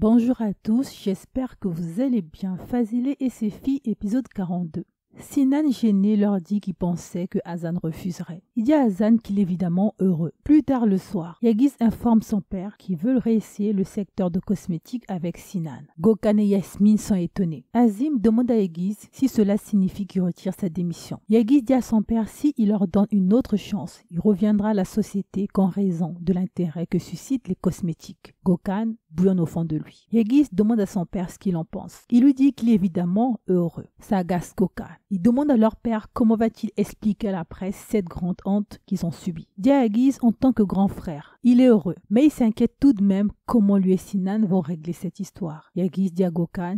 Bonjour à tous, j'espère que vous allez bien. Fazile et ses filles, épisode 42. Sinan gêné leur dit qu'il pensait que Hazan refuserait. Il dit à Hazan qu'il est évidemment heureux. Plus tard le soir, Yagiz informe son père qu'ils veulent réessayer le secteur de cosmétiques avec Sinan. Gokan et Yasmin sont étonnés. Azim demande à Yagiz si cela signifie qu'il retire sa démission. Yagiz dit à son père si il leur donne une autre chance, il reviendra à la société qu'en raison de l'intérêt que suscitent les cosmétiques. Gokhan bouillonne au fond de lui. Yegis demande à son père ce qu'il en pense. Il lui dit qu'il est évidemment heureux. Ça agace Il demande à leur père comment va-t-il expliquer à la presse cette grande honte qu'ils ont subie. Dit en tant que grand frère, il est heureux, mais il s'inquiète tout de même comment lui et Sinan vont régler cette histoire. Yegis dit à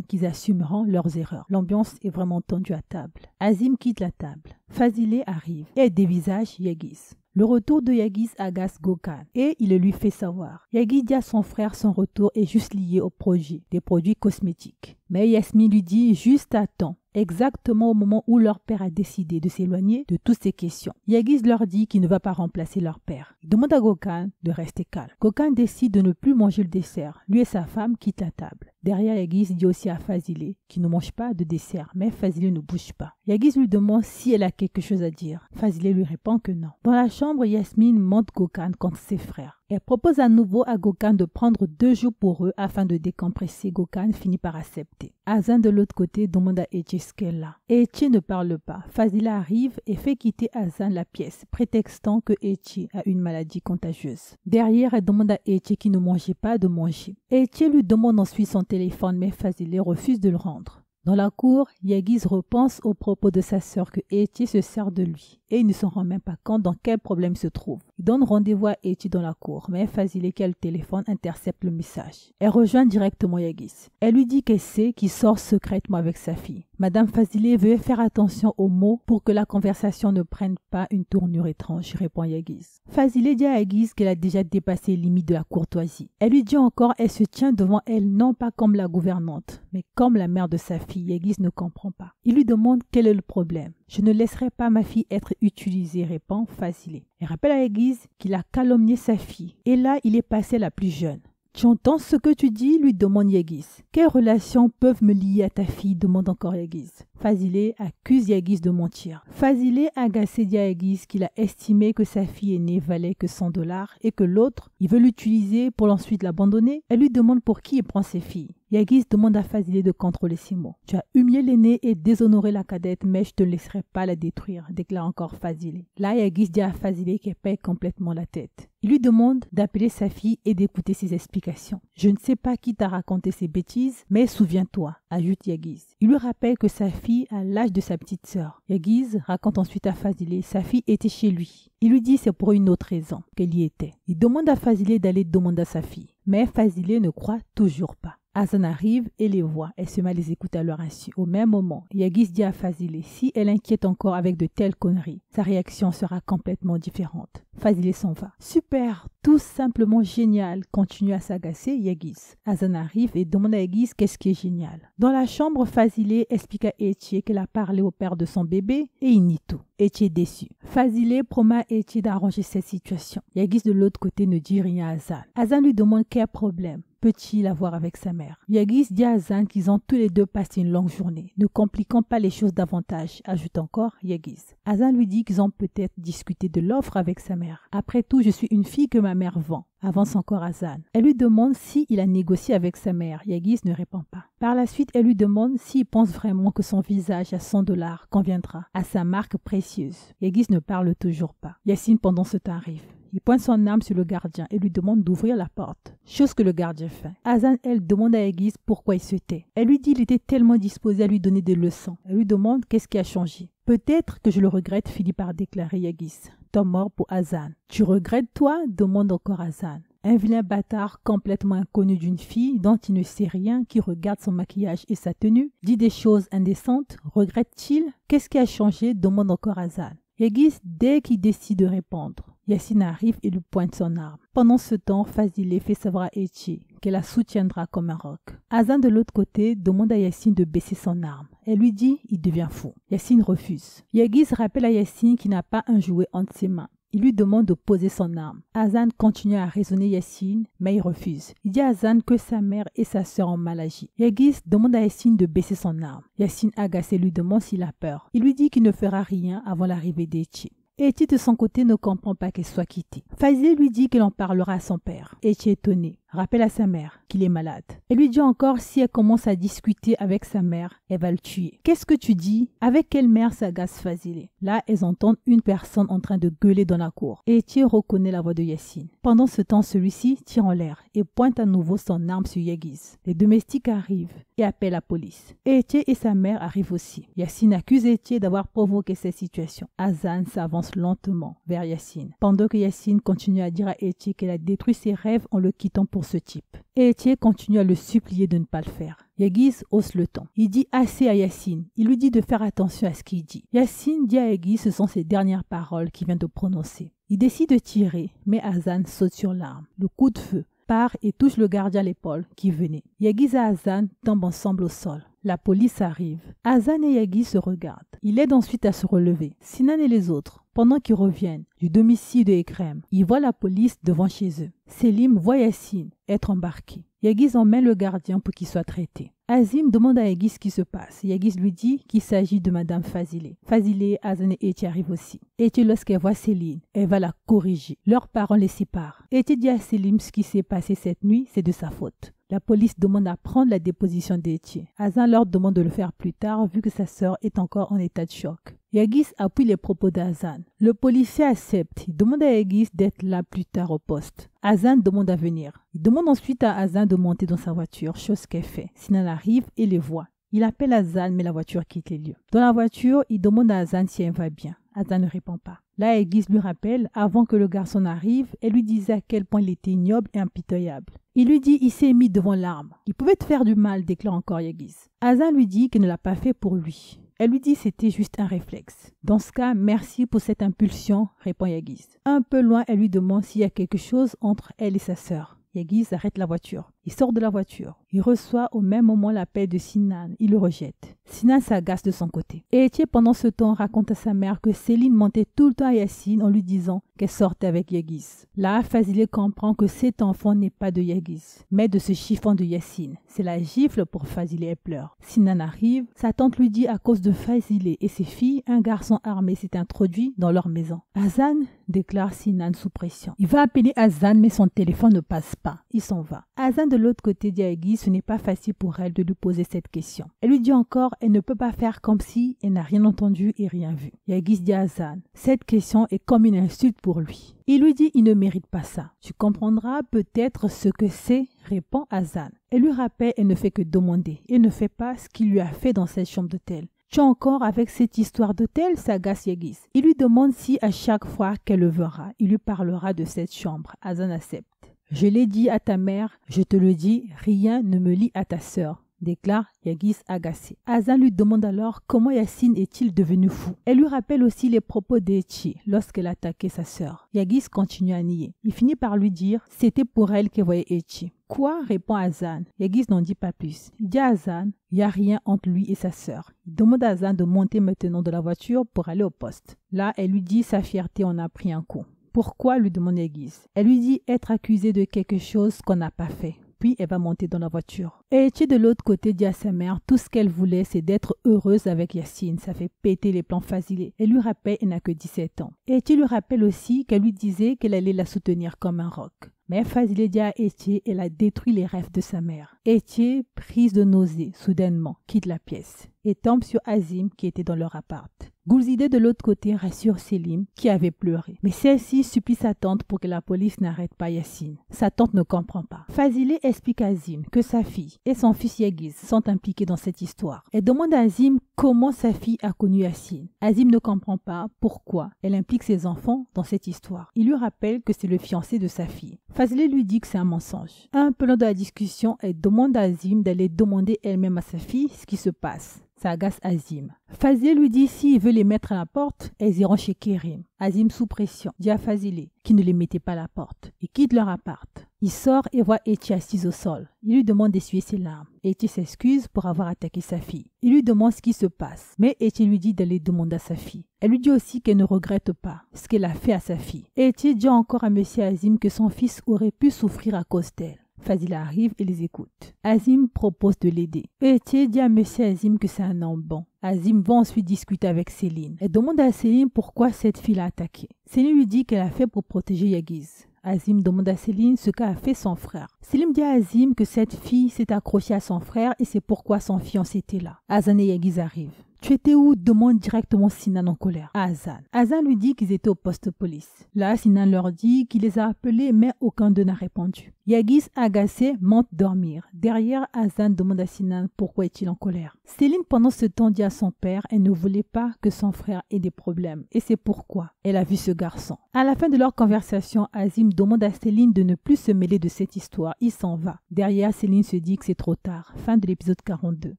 qu'ils assumeront leurs erreurs. L'ambiance est vraiment tendue à table. Azim quitte la table. Fazile arrive et dévisage Yegis le retour de Yagis agace Gokhan et il le lui fait savoir. Yagis dit à son frère son retour est juste lié au projet des produits cosmétiques. Mais Yasmin lui dit juste temps exactement au moment où leur père a décidé de s'éloigner de toutes ces questions. Yagiz leur dit qu'il ne va pas remplacer leur père. Il demande à Gokan de rester calme. Gokan décide de ne plus manger le dessert. Lui et sa femme quittent la table. Derrière, Yagiz dit aussi à Fazile qu'il ne mange pas de dessert, mais Fazile ne bouge pas. Yagiz lui demande si elle a quelque chose à dire. Fazile lui répond que non. Dans la chambre, Yasmine monte Gokan contre ses frères. Elle propose à nouveau à Gokan de prendre deux jours pour eux afin de décompresser. Gokan finit par accepter. Hazan de l'autre côté demande à Echi ce qu'elle a. Echi ne parle pas. Fazila arrive et fait quitter Hazan la pièce, prétextant que Echi a une maladie contagieuse. Derrière, elle demande à Echi qui ne mangeait pas de manger. Echi lui demande ensuite son téléphone, mais Fazila refuse de le rendre. Dans la cour, Yagiz repense aux propos de sa sœur que Echi se sert de lui et il ne s'en rend même pas compte dans quel problème se trouve donne rendez-vous à Eti dans la cour, mais Fazile qui téléphone intercepte le message. Elle rejoint directement Yagis. Elle lui dit qu'elle sait qu'il sort secrètement avec sa fille. Madame Fazile veut faire attention aux mots pour que la conversation ne prenne pas une tournure étrange, répond Yagis. Fazile dit à Yagis qu'elle a déjà dépassé les limites de la courtoisie. Elle lui dit encore elle se tient devant elle non pas comme la gouvernante, mais comme la mère de sa fille. Yagis ne comprend pas. Il lui demande quel est le problème. Je ne laisserai pas ma fille être utilisée, répond Fazile. Il rappelle à l'église qu'il a calomnié sa fille. Et là, il est passé la plus jeune. Tu entends ce que tu dis lui demande Yagis. Quelles relations peuvent me lier à ta fille demande encore Yagis. Fazile accuse Yagis de mentir. Fazile agacé dit à qu'il a estimé que sa fille aînée valait que 100 dollars et que l'autre, il veut l'utiliser pour ensuite l'abandonner. Elle lui demande pour qui il prend ses filles. Yagiz demande à Fazilé de contrôler ses mots. Tu as humilié l'aîné et déshonoré la cadette, mais je te laisserai pas la détruire, déclare encore Fazilé. Là, Yagis dit à Fazilé qu'elle paie complètement la tête. Il lui demande d'appeler sa fille et d'écouter ses explications. Je ne sais pas qui t'a raconté ces bêtises, mais souviens-toi, ajoute Yagiz. Il lui rappelle que sa fille a l'âge de sa petite sœur. Yagiz raconte ensuite à Fazilé sa fille était chez lui. Il lui dit c'est pour une autre raison qu'elle y était. Il demande à Fazilé d'aller demander à sa fille, mais Fazilé ne croit toujours pas. Azan ah, arrive et les voit. Elle et à les écoute à leur insu. Au même moment, Yagis dit à Fazile si elle inquiète encore avec de telles conneries, sa réaction sera complètement différente. Fazile s'en va. Super, tout simplement génial, continue à s'agacer Yagis. Azan arrive et demande à Yagis qu'est-ce qui est génial. Dans la chambre, Fazile explique à Etier qu'elle a parlé au père de son bébé et il nie tout. Etier est déçu. Fazile promet à Etier d'arranger cette situation. Yagis de l'autre côté ne dit rien à Azan Azan lui demande quel problème peut-il avoir avec sa mère Yagiz dit à Azan qu'ils ont tous les deux passé une longue journée, ne compliquant pas les choses davantage, ajoute encore Yagiz. Azan lui dit qu'ils ont peut-être discuté de l'offre avec sa mère. Après tout, je suis une fille que ma mère vend avance encore Azan. Elle lui demande si il a négocié avec sa mère. Yagiz ne répond pas. Par la suite, elle lui demande s'il pense vraiment que son visage à 100 dollars conviendra à sa marque précieuse. Yagiz ne parle toujours pas. Yacine pendant ce temps, arrive. Il pointe son arme sur le gardien et lui demande d'ouvrir la porte, chose que le gardien fait. Hazan, elle, demande à Aegis pourquoi il se tait. Elle lui dit qu'il était tellement disposé à lui donner des leçons. Elle lui demande qu'est-ce qui a changé. Peut-être que je le regrette, finit par déclarer Aegis. T'es mort pour Hazan. Tu regrettes toi demande encore Hazan un vilain bâtard complètement inconnu d'une fille dont il ne sait rien, qui regarde son maquillage et sa tenue, dit des choses indécentes, regrette-t-il Qu'est-ce qui a changé demande encore Hazan. Aegis, dès qu'il décide de répondre, Yassine arrive et lui pointe son arme. Pendant ce temps, Fazile fait savoir à etier qu'elle la soutiendra comme un roc. Hazan de l'autre côté demande à Yassine de baisser son arme. Elle lui dit il devient fou. Yassine refuse. Yagiz rappelle à Yassine qu'il n'a pas un jouet entre ses mains. Il lui demande de poser son arme. Hazan continue à raisonner Yassine, mais il refuse. Il dit à Hazan que sa mère et sa sœur ont mal agi. Yagiz demande à Yassine de baisser son arme. Yassine agacé lui demande s'il a peur. Il lui dit qu'il ne fera rien avant l'arrivée d'Echi. Eti de son côté ne comprend pas qu'elle soit quittée. Fazil lui dit qu'il en parlera à son père. et' est étonné rappelle à sa mère qu'il est malade. Elle lui dit encore si elle commence à discuter avec sa mère, elle va le tuer. Qu'est-ce que tu dis Avec quelle mère s'agace Fazile Là, elles entendent une personne en train de gueuler dans la cour. Et reconnaît la voix de Yacine. Pendant ce temps, celui-ci tire en l'air et pointe à nouveau son arme sur Yagiz. Les domestiques arrivent et appellent la police. Etier et sa mère arrivent aussi. Yacine accuse Etier d'avoir provoqué cette situation. Hazan s'avance lentement vers Yacine. Pendant que Yacine continue à dire à Etier qu'elle a détruit ses rêves en le quittant pour ce type. Et continue à le supplier de ne pas le faire. Yagiz hausse le ton. Il dit assez à Yacine. Il lui dit de faire attention à ce qu'il dit. Yacine dit à Yagiz ce sont ses dernières paroles qu'il vient de prononcer. Il décide de tirer, mais Hazan saute sur l'arme. Le coup de feu part et touche le gardien à l'épaule qui venait. Yagiz et Hazan tombent ensemble au sol. La police arrive. Hazan et Yagi se regardent. Il aide ensuite à se relever. Sinan et les autres, pendant qu'ils reviennent du domicile de Ekrem, ils voient la police devant chez eux. Selim voit Yassine être embarqué. Yagis emmène le gardien pour qu'il soit traité. Azim demande à Yagiz ce qui se passe. Yagis lui dit qu'il s'agit de Madame Fazile. Fazile, Azan et Eti arrivent aussi. Eti, lorsqu'elle voit Selim, elle va la corriger. Leurs parents les séparent. Eti dit à Selim ce qui s'est passé cette nuit, c'est de sa faute. La police demande à prendre la déposition d'Etier. Hazan leur demande de le faire plus tard vu que sa sœur est encore en état de choc. Yagis appuie les propos d'Hazan. Le policier accepte. Il demande à Yagis d'être là plus tard au poste. Hazan demande à venir. Il demande ensuite à Hazan de monter dans sa voiture, chose qu'elle fait. Sinan arrive et les voit. Il appelle Hazan, mais la voiture quitte les lieux. Dans la voiture, il demande à Hazan si elle va bien. Hazan ne répond pas. Là, Yagis lui rappelle, avant que le garçon n'arrive, elle lui disait à quel point il était ignoble et impitoyable. Il lui dit il s'est mis devant l'arme. Il pouvait te faire du mal, déclare encore Yagis. Azin lui dit qu'il ne l'a pas fait pour lui. Elle lui dit c'était juste un réflexe. Dans ce cas, merci pour cette impulsion, répond yagiz Un peu loin, elle lui demande s'il y a quelque chose entre elle et sa sœur. Yagis arrête la voiture. Il sort de la voiture. Il reçoit au même moment l'appel de Sinan. Il le rejette. Sinan s'agace de son côté. Et Etier, pendant ce temps, raconte à sa mère que Céline montait tout le temps à Yacine en lui disant qu'elle sortait avec Yagis. Là, Fazile comprend que cet enfant n'est pas de Yagis, mais de ce chiffon de Yacine. C'est la gifle pour Fazile. et pleure. Sinan arrive. Sa tante lui dit à cause de Fazile et ses filles, un garçon armé s'est introduit dans leur maison. Hazan déclare Sinan sous pression. Il va appeler Hazan, mais son téléphone ne passe pas. Il s'en va. Hazan de l'autre côté d'Yagi, ce n'est pas facile pour elle de lui poser cette question. Elle lui dit encore, elle ne peut pas faire comme si elle n'a rien entendu et rien vu. Yagis dit à Zan, cette question est comme une insulte pour lui. Il lui dit, il ne mérite pas ça. Tu comprendras peut-être ce que c'est, répond Azan. Elle lui rappelle, elle ne fait que demander. et ne fait pas ce qu'il lui a fait dans cette chambre d'hôtel. Tu es encore avec cette histoire d'hôtel, s'agace Yagis. Il lui demande si à chaque fois qu'elle le verra, il lui parlera de cette chambre. Azan accepte. Je l'ai dit à ta mère, je te le dis, rien ne me lie à ta sœur déclare Yagis agacé. Hazan lui demande alors comment Yacine est-il devenu fou. Elle lui rappelle aussi les propos d'Echi lorsqu'elle attaquait sa sœur. Yagis continue à nier. Il finit par lui dire c'était pour elle qu'elle voyait Echi. Quoi répond Hazan. Yagis n'en dit pas plus. Il dit à Hazan il n'y a rien entre lui et sa sœur. Il demande à Hazan de monter maintenant de la voiture pour aller au poste. Là, elle lui dit sa fierté en a pris un coup. Pourquoi lui demande Aiguise. Elle lui dit être accusée de quelque chose qu'on n'a pas fait. Puis elle va monter dans la voiture. Et de l'autre côté dit à sa mère tout ce qu'elle voulait c'est d'être heureuse avec Yacine. Ça fait péter les plans Fasilé. Elle lui rappelle qu'elle n'a que 17 ans. etier lui rappelle aussi qu'elle lui disait qu'elle allait la soutenir comme un roc. Mais Fazilé dit à Etier, elle a détruit les rêves de sa mère. etier prise de nausée, soudainement, quitte la pièce et tombe sur Azim qui était dans leur appart. Gulzide de l'autre côté rassure Selim qui avait pleuré. Mais celle-ci supplie sa tante pour que la police n'arrête pas Yacine. Sa tante ne comprend pas. Fazile explique à Azim que sa fille et son fils Yagiz sont impliqués dans cette histoire. Elle demande à Azim comment sa fille a connu Yacine. Azim ne comprend pas pourquoi elle implique ses enfants dans cette histoire. Il lui rappelle que c'est le fiancé de sa fille. Fazile lui dit que c'est un mensonge. Un peu long de la discussion, elle demande à Azim d'aller demander elle-même à sa fille ce qui se passe ça agace Azim. Fazil lui dit s'il veut les mettre à la porte, elles iront chez Kérim. Azim sous pression dit à Fazilé qui ne les mettait pas à la porte et quitte leur appart. Il sort et voit Eti assise au sol. Il lui demande d'essuyer ses larmes. Eti s'excuse pour avoir attaqué sa fille. Il lui demande ce qui se passe, mais Eti lui dit d'aller demander à sa fille. Elle lui dit aussi qu'elle ne regrette pas ce qu'elle a fait à sa fille. Eti dit encore à Monsieur Azim que son fils aurait pu souffrir à cause d'elle. Fazil arrive et les écoute. Azim propose de l'aider. Etier dit à Monsieur Azim que c'est un homme bon. Azim va ensuite discuter avec Céline. Elle demande à Céline pourquoi cette fille l'a attaqué. Céline lui dit qu'elle a fait pour protéger Yagiz. Azim demande à Céline ce qu'a fait son frère. Céline dit à Azim que cette fille s'est accrochée à son frère et c'est pourquoi son fiancé était là. Azan et Yagiz arrivent. Tu étais où demande directement Sinan en colère Azan. Azan. lui dit qu'ils étaient au poste de police. Là, Sinan leur dit qu'il les a appelés, mais aucun d'eux n'a répondu. Yagis, agacé, monte dormir. Derrière, Azan demande à Sinan pourquoi est-il en colère. Céline, pendant ce temps, dit à son père elle ne voulait pas que son frère ait des problèmes, et c'est pourquoi elle a vu ce garçon. À la fin de leur conversation, Azim demande à Céline de ne plus se mêler de cette histoire. Il s'en va. Derrière, Céline se dit que c'est trop tard. Fin de l'épisode 42.